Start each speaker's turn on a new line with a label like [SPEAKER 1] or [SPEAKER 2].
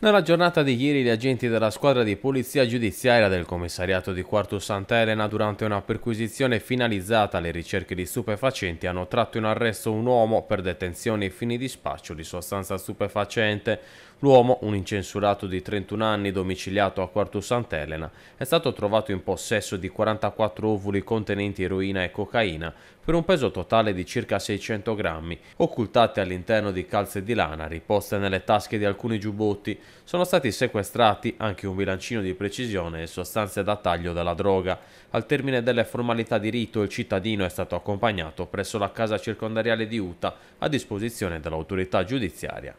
[SPEAKER 1] Nella giornata di ieri gli agenti della squadra di polizia giudiziaria del commissariato di Quartus Sant'Elena durante una perquisizione finalizzata alle ricerche di stupefacenti hanno tratto in arresto un uomo per detenzione e fini di spaccio di sostanza stupefacente. L'uomo, un incensurato di 31 anni domiciliato a Quartus Sant'Elena, è stato trovato in possesso di 44 ovuli contenenti eroina e cocaina per un peso totale di circa 600 grammi, occultati all'interno di calze di lana riposte nelle tasche di alcuni giubbotti sono stati sequestrati anche un bilancino di precisione e sostanze da taglio della droga. Al termine delle formalità di rito il cittadino è stato accompagnato presso la casa circondariale di Utah a disposizione dell'autorità giudiziaria.